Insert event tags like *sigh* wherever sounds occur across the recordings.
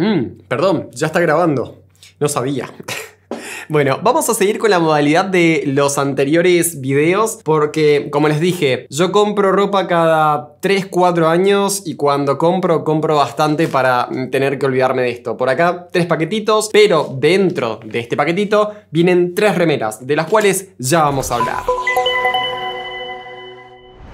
Mm, perdón, ya está grabando. No sabía. *laughs* Bueno, vamos a seguir con la modalidad de los anteriores videos porque, como les dije, yo compro ropa cada 3, 4 años y cuando compro, compro bastante para tener que olvidarme de esto. Por acá, tres paquetitos, pero dentro de este paquetito vienen tres remeras, de las cuales ya vamos a hablar.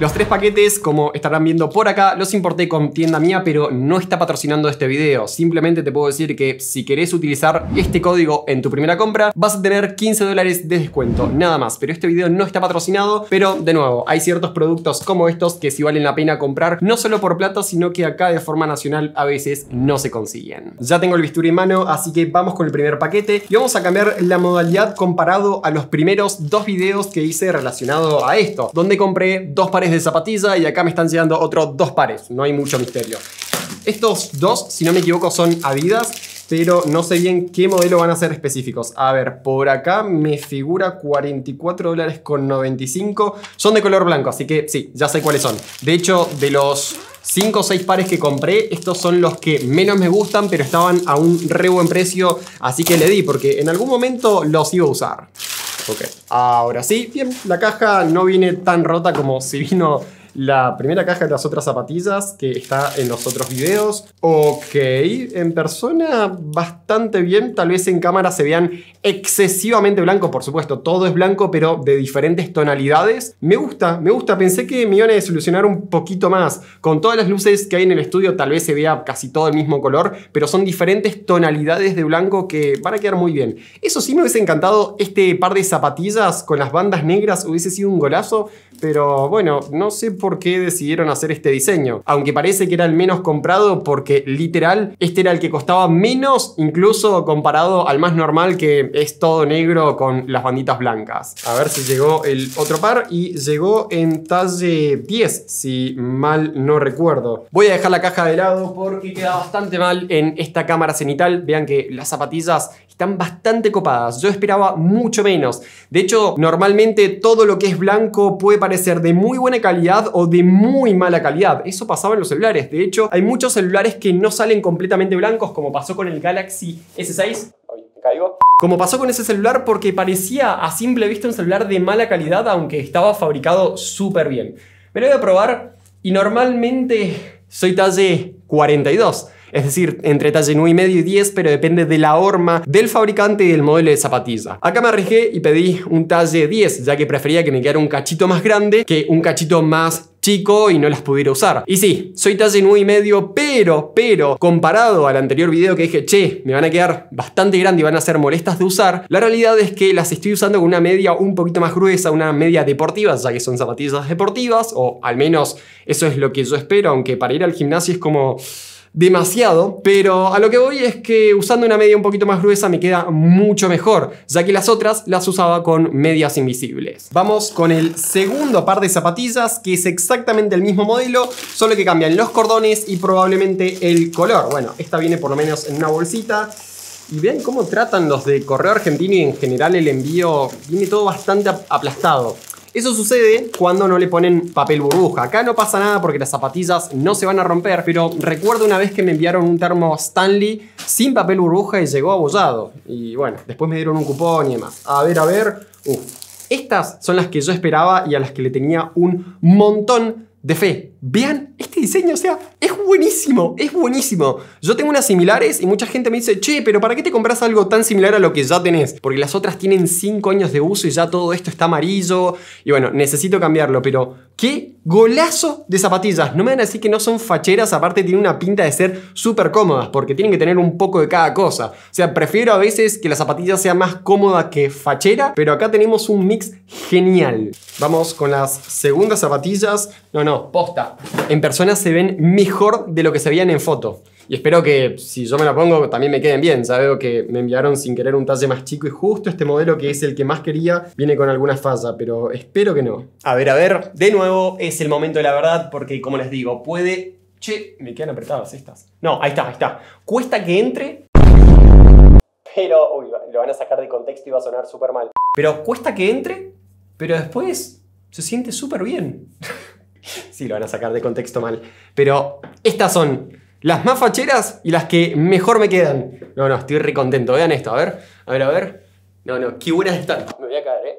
Los tres paquetes, como estarán viendo por acá, los importé con tienda mía, pero no está patrocinando este video. Simplemente te puedo decir que si querés utilizar este código en tu primera compra, vas a tener 15 dólares de descuento, nada más. Pero este video no está patrocinado, pero de nuevo, hay ciertos productos como estos que sí valen la pena comprar, no solo por plata, sino que acá de forma nacional a veces no se consiguen. Ya tengo el bisturí en mano, así que vamos con el primer paquete y vamos a cambiar la modalidad comparado a los primeros dos videos que hice relacionado a esto, donde compré dos pares de zapatilla y acá me están llegando otros dos pares, no hay mucho misterio. Estos dos, si no me equivoco, son Adidas, pero no sé bien qué modelo van a ser específicos. A ver, por acá me figura 44 dólares con 95. Son de color blanco, así que sí, ya sé cuáles son. De hecho, de los 5 o 6 pares que compré, estos son los que menos me gustan, pero estaban a un re buen precio, así que le di, porque en algún momento los iba a usar. Ok. Ahora sí, bien, la caja no viene tan rota como si vino la primera caja de las otras zapatillas que está en los otros videos. Ok, en persona bastante bien, tal vez en cámara se vean excesivamente blancos, por supuesto, todo es blanco pero de diferentes tonalidades. Me gusta, me gusta, pensé que me iban a desilusionar un poquito más. Con todas las luces que hay en el estudio tal vez se vea casi todo el mismo color, pero son diferentes tonalidades de blanco que van a quedar muy bien. Eso sí me hubiese encantado este par de zapatillas con las bandas negras, hubiese sido un golazo, pero bueno, no sé por qué decidieron hacer este diseño, aunque parece que era el menos comprado porque literal este era el que costaba menos incluso comparado al más normal que es todo negro con las banditas blancas. A ver si llegó el otro par y llegó en talle 10 si mal no recuerdo. Voy a dejar la caja de lado porque queda bastante mal en esta cámara cenital. Vean que las zapatillas están bastante copadas. Yo esperaba mucho menos. De hecho, normalmente todo lo que es blanco puede parecer de muy buena calidad o de muy mala calidad. Eso pasaba en los celulares. De hecho, hay muchos celulares que no salen completamente blancos, como pasó con el Galaxy S6. Caigo. Como pasó con ese celular porque parecía a simple vista un celular de mala calidad, aunque estaba fabricado súper bien. Me lo voy a probar y normalmente soy talle 42 es decir, entre talle 9 y medio y 10, pero depende de la horma, del fabricante y del modelo de zapatilla. Acá me arriesgué y pedí un talle 10, ya que prefería que me quedara un cachito más grande que un cachito más chico y no las pudiera usar. Y sí, soy talle 9 y medio, pero, pero, comparado al anterior video que dije, che, me van a quedar bastante grandes y van a ser molestas de usar, la realidad es que las estoy usando con una media un poquito más gruesa, una media deportiva, ya que son zapatillas deportivas, o al menos eso es lo que yo espero, aunque para ir al gimnasio es como demasiado, pero a lo que voy es que usando una media un poquito más gruesa me queda mucho mejor, ya que las otras las usaba con medias invisibles. Vamos con el segundo par de zapatillas, que es exactamente el mismo modelo, solo que cambian los cordones y probablemente el color. Bueno, esta viene por lo menos en una bolsita. Y vean cómo tratan los de Correo Argentino y en general el envío viene todo bastante aplastado. Eso sucede cuando no le ponen papel burbuja. Acá no pasa nada porque las zapatillas no se van a romper, pero recuerdo una vez que me enviaron un termo Stanley sin papel burbuja y llegó abollado. Y bueno, después me dieron un cupón y demás. A ver, a ver. Uf. Uh. Estas son las que yo esperaba y a las que le tenía un montón de fe vean este diseño, o sea, es buenísimo, es buenísimo. Yo tengo unas similares y mucha gente me dice, che, pero ¿para qué te compras algo tan similar a lo que ya tenés? Porque las otras tienen 5 años de uso y ya todo esto está amarillo. Y bueno, necesito cambiarlo, pero qué golazo de zapatillas. No me van a decir que no son facheras, aparte tienen una pinta de ser súper cómodas, porque tienen que tener un poco de cada cosa. O sea, prefiero a veces que la zapatilla sea más cómoda que fachera, pero acá tenemos un mix genial. Vamos con las segundas zapatillas. No, no, posta en persona se ven mejor de lo que se veían en foto. Y espero que si yo me la pongo también me queden bien. Ya que me enviaron sin querer un talle más chico y justo este modelo que es el que más quería viene con alguna falla, pero espero que no. A ver, a ver, de nuevo es el momento de la verdad porque como les digo, puede... Che, me quedan apretadas estas. No, ahí está, ahí está. Cuesta que entre... Pero, uy, lo van a sacar de contexto y va a sonar súper mal. Pero cuesta que entre, pero después se siente súper bien. *laughs* *laughs* sí, lo van a sacar de contexto mal. Pero estas son las más facheras y las que mejor me quedan. No, no, estoy re contento. Vean esto, a ver. A ver, a ver. No, no, qué buenas están. Me voy a caer, eh.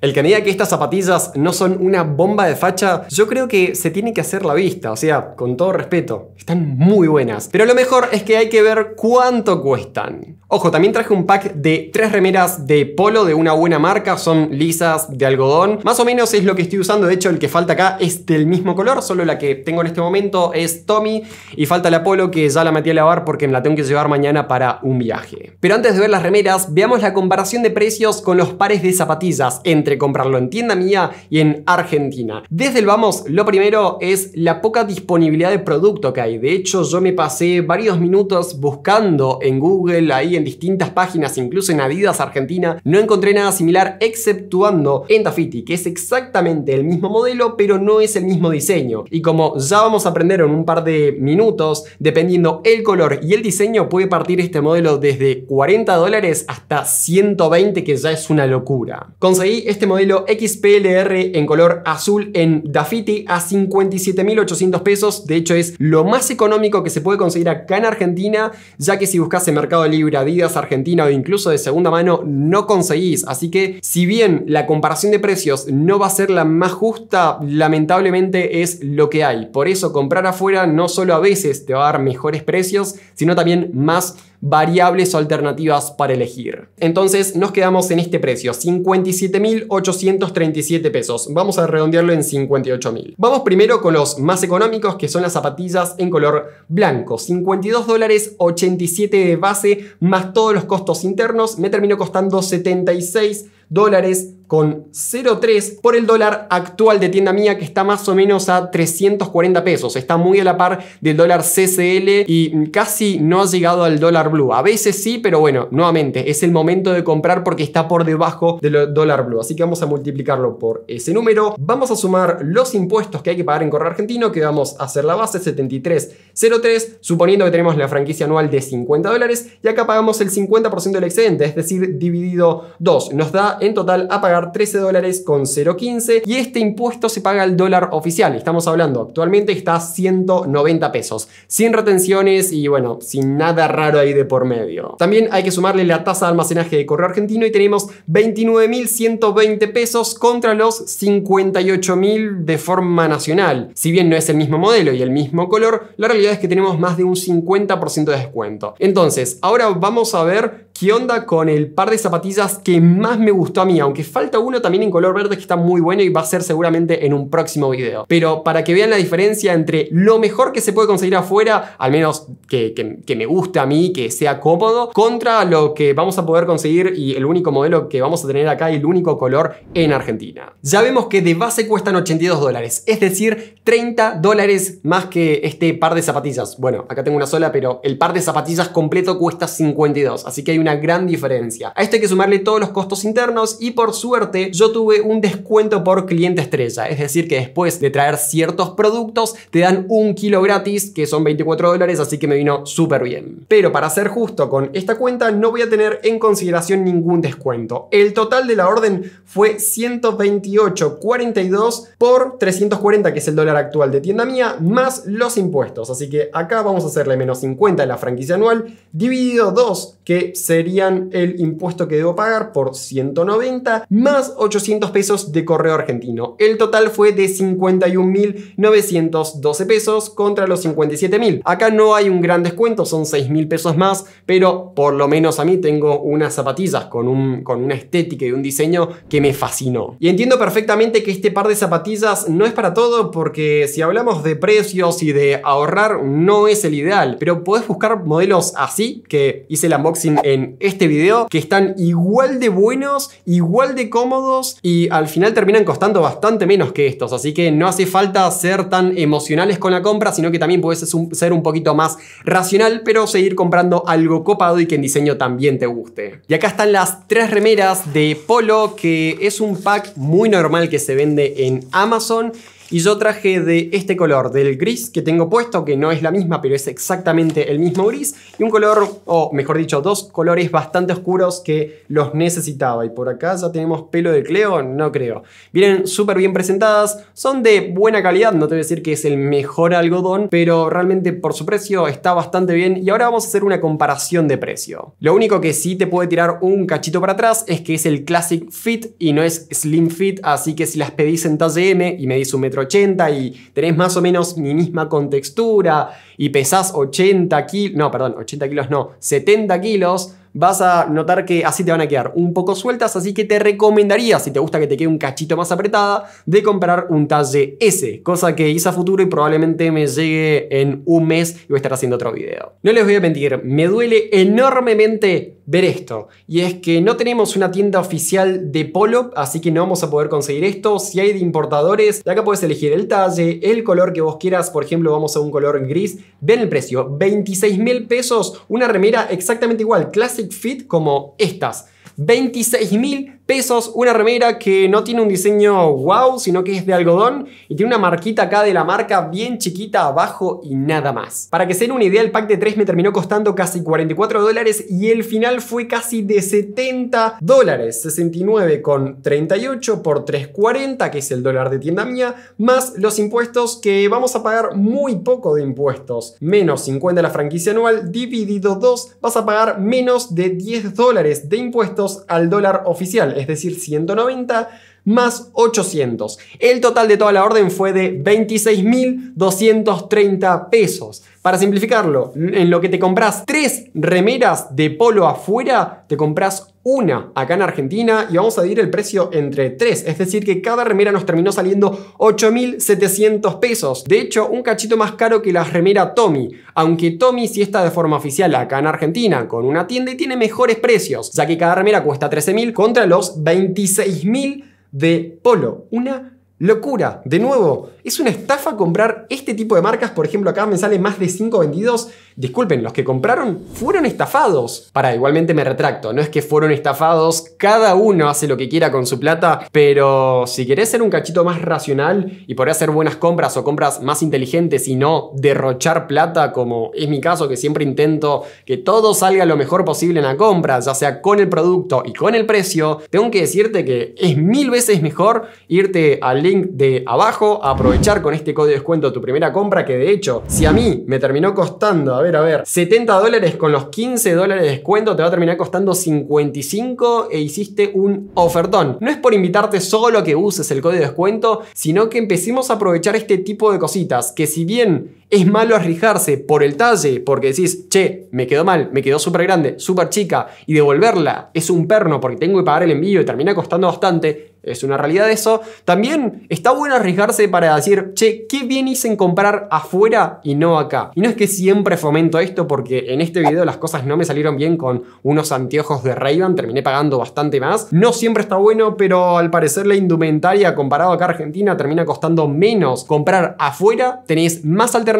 El que diga que estas zapatillas no son una bomba de facha, yo creo que se tiene que hacer la vista, o sea, con todo respeto, están muy buenas. Pero lo mejor es que hay que ver cuánto cuestan. Ojo, también traje un pack de tres remeras de polo de una buena marca, son lisas, de algodón. Más o menos es lo que estoy usando, de hecho el que falta acá es del mismo color, solo la que tengo en este momento es Tommy y falta la polo que ya la metí a lavar porque me la tengo que llevar mañana para un viaje. Pero antes de ver las remeras, veamos la comparación de precios con los pares de zapatillas entre comprarlo en tienda mía y en Argentina. Desde el vamos, lo primero es la poca disponibilidad de producto que hay. De hecho, yo me pasé varios minutos buscando en Google, ahí en distintas páginas, incluso en Adidas Argentina, no encontré nada similar exceptuando en Tafiti, que es exactamente el mismo modelo, pero no es el mismo diseño. Y como ya vamos a aprender en un par de minutos, dependiendo el color y el diseño, puede partir este modelo desde 40 dólares hasta 120, que ya es una locura. Conseguí este este modelo XPLR en color azul en Dafiti a 57.800 pesos. De hecho, es lo más económico que se puede conseguir acá en Argentina, ya que si buscas en Mercado Libre, Adidas Argentina o incluso de segunda mano, no conseguís. Así que, si bien la comparación de precios no va a ser la más justa, lamentablemente es lo que hay. Por eso, comprar afuera no solo a veces te va a dar mejores precios, sino también más variables o alternativas para elegir. Entonces nos quedamos en este precio, 57.837 pesos. Vamos a redondearlo en 58.000. Vamos primero con los más económicos que son las zapatillas en color blanco. 52 dólares 87 de base más todos los costos internos me terminó costando 76 dólares con 0,3 por el dólar actual de tienda mía que está más o menos a 340 pesos. Está muy a la par del dólar CCL y casi no ha llegado al dólar blue. A veces sí, pero bueno, nuevamente es el momento de comprar porque está por debajo del dólar blue. Así que vamos a multiplicarlo por ese número. Vamos a sumar los impuestos que hay que pagar en correo argentino, que vamos a hacer la base 7303, suponiendo que tenemos la franquicia anual de 50 dólares y acá pagamos el 50% del excedente, es decir, dividido 2. Nos da en total a pagar 13 dólares con 0.15 y este impuesto se paga al dólar oficial. Estamos hablando, actualmente está a 190 pesos, sin retenciones y bueno, sin nada raro ahí de por medio. También hay que sumarle la tasa de almacenaje de correo argentino y tenemos 29.120 pesos contra los 58.000 de forma nacional. Si bien no es el mismo modelo y el mismo color, la realidad es que tenemos más de un 50% de descuento. Entonces, ahora vamos a ver qué onda con el par de zapatillas que más me gustó a mí, aunque falta uno también en color verde que está muy bueno y va a ser seguramente en un próximo video. Pero para que vean la diferencia entre lo mejor que se puede conseguir afuera, al menos que, que me guste a mí, que sea cómodo, contra lo que vamos a poder conseguir y el único modelo que vamos a tener acá y el único color en Argentina. Ya vemos que de base cuestan 82 dólares, es decir, 30 dólares más que este par de zapatillas. Bueno, acá tengo una sola, pero el par de zapatillas completo cuesta 52, así que hay una gran diferencia. A esto hay que sumarle todos los costos internos y por suerte yo tuve un descuento por cliente estrella. Es decir, que después de traer ciertos productos, te dan un kilo gratis, que son 24 dólares, así que me vino súper bien. Pero para ser justo con esta cuenta, no voy a tener en consideración ningún descuento. El total de la orden fue 128.42 por 340, que es el dólar actual de tienda mía, más los impuestos. Así que acá vamos a hacerle menos 50 en la franquicia anual, dividido 2, que serían el impuesto que debo pagar por 190, más 800 pesos de correo argentino. El total fue de 51.912 pesos contra los 57.000. Acá no hay un gran descuento, son 6.000 pesos más, pero por lo menos a mí tengo unas zapatillas con, un, con una estética y un diseño que me fascinó. Y entiendo perfectamente que este par de zapatillas no es para todo porque si hablamos de precios y de ahorrar no es el ideal, pero podés buscar modelos así que hice el unboxing en este video que están igual de buenos, igual de cómodos y al final terminan costando bastante menos que estos. Así que no hace falta ser tan emocionales con la compra, sino que también puedes ser un poquito más racional, pero seguir comprando algo copado y que en diseño también te guste. Y acá están las tres remeras de Polo, que es un pack muy normal que se vende en Amazon y yo traje de este color, del gris que tengo puesto, que no es la misma, pero es exactamente el mismo gris, y un color, o mejor dicho, dos colores bastante oscuros que los necesitaba. Y por acá ya tenemos pelo de Cleo, no creo. Vienen súper bien presentadas, son de buena calidad, no te voy a decir que es el mejor algodón, pero realmente por su precio está bastante bien. Y ahora vamos a hacer una comparación de precio. Lo único que sí te puede tirar un cachito para atrás es que es el Classic Fit y no es Slim Fit, así que si las pedís en talle M y medís un metro 80 y tenés más o menos mi misma contextura y pesás 80 kilos, no, perdón, 80 kilos no, 70 kilos, vas a notar que así te van a quedar un poco sueltas, así que te recomendaría, si te gusta que te quede un cachito más apretada, de comprar un talle S, cosa que hice a futuro y probablemente me llegue en un mes y voy a estar haciendo otro video. No les voy a mentir, me duele enormemente ver esto, y es que no tenemos una tienda oficial de polo, así que no vamos a poder conseguir esto. Si hay de importadores, acá puedes elegir el talle, el color que vos quieras, por ejemplo, vamos a un color gris. Ven el precio, 26 mil pesos, una remera exactamente igual, Classic Fit como estas. 26 mil pesos, una remera que no tiene un diseño wow, sino que es de algodón y tiene una marquita acá de la marca bien chiquita abajo y nada más. Para que se den una idea, el pack de 3 me terminó costando casi 44 dólares y el final fue casi de 70 dólares, 69,38 por 3,40, que es el dólar de tienda mía, más los impuestos que vamos a pagar muy poco de impuestos, menos 50 la franquicia anual, dividido 2, vas a pagar menos de 10 dólares de impuestos al dólar oficial es decir, 190 más 800. El total de toda la orden fue de 26.230 pesos. Para simplificarlo, en lo que te compras tres remeras de polo afuera, te compras una acá en Argentina y vamos a dividir el precio entre tres. Es decir, que cada remera nos terminó saliendo 8.700 pesos. De hecho, un cachito más caro que la remera Tommy. Aunque Tommy si está de forma oficial acá en Argentina con una tienda y tiene mejores precios, ya que cada remera cuesta 13.000 contra los 26.000 de polo. Una Locura, de nuevo, es una estafa comprar este tipo de marcas, por ejemplo acá me sale más de 5 vendidos, disculpen, los que compraron fueron estafados. Para, igualmente me retracto, no es que fueron estafados, cada uno hace lo que quiera con su plata, pero si querés ser un cachito más racional y poder hacer buenas compras o compras más inteligentes y no derrochar plata como es mi caso que siempre intento que todo salga lo mejor posible en la compra, ya sea con el producto y con el precio, tengo que decirte que es mil veces mejor irte al link de abajo, aprovechar con este código de descuento tu primera compra, que de hecho, si a mí me terminó costando, a ver, a ver, 70 dólares con los 15 dólares de descuento, te va a terminar costando 55 e hiciste un ofertón. No es por invitarte solo a que uses el código de descuento, sino que empecemos a aprovechar este tipo de cositas, que si bien es malo arriesgarse por el talle, porque decís, che, me quedó mal, me quedó súper grande, súper chica, y devolverla es un perno porque tengo que pagar el envío y termina costando bastante, es una realidad eso. También está bueno arriesgarse para decir, che, qué bien hice en comprar afuera y no acá. Y no es que siempre fomento esto porque en este video las cosas no me salieron bien con unos anteojos de ray terminé pagando bastante más. No siempre está bueno, pero al parecer la indumentaria comparado acá a Argentina termina costando menos comprar afuera, tenéis más alternativas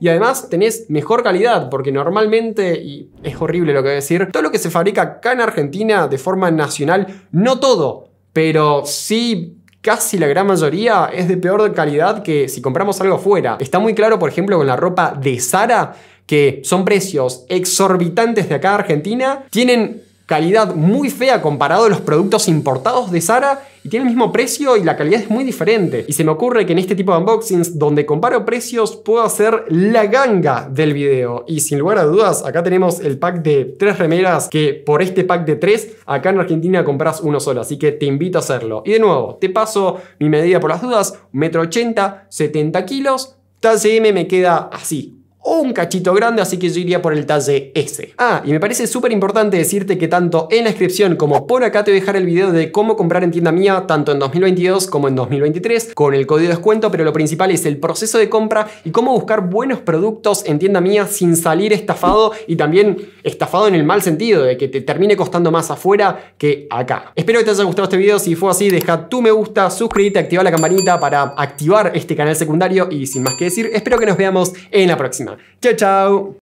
y además tenés mejor calidad, porque normalmente, y es horrible lo que voy a decir, todo lo que se fabrica acá en Argentina de forma nacional, no todo, pero sí casi la gran mayoría es de peor calidad que si compramos algo fuera. Está muy claro, por ejemplo, con la ropa de Sara, que son precios exorbitantes de acá a Argentina, tienen calidad muy fea comparado a los productos importados de Sara y tiene el mismo precio y la calidad es muy diferente. Y se me ocurre que en este tipo de unboxings donde comparo precios puedo hacer la ganga del video. Y sin lugar a dudas, acá tenemos el pack de tres remeras que por este pack de tres, acá en Argentina compras uno solo, así que te invito a hacerlo. Y de nuevo, te paso mi medida por las dudas, 1,80 m, 70 kilos, tal CM me queda así, un cachito grande, así que yo iría por el talle S. Ah, y me parece súper importante decirte que tanto en la descripción como por acá te voy a dejar el video de cómo comprar en tienda mía, tanto en 2022 como en 2023, con el código de descuento, pero lo principal es el proceso de compra y cómo buscar buenos productos en tienda mía sin salir estafado y también estafado en el mal sentido, de que te termine costando más afuera que acá. Espero que te haya gustado este video, si fue así deja tu me gusta, suscríbete, activa la campanita para activar este canal secundario y sin más que decir, espero que nos veamos en la próxima. Chao, chao.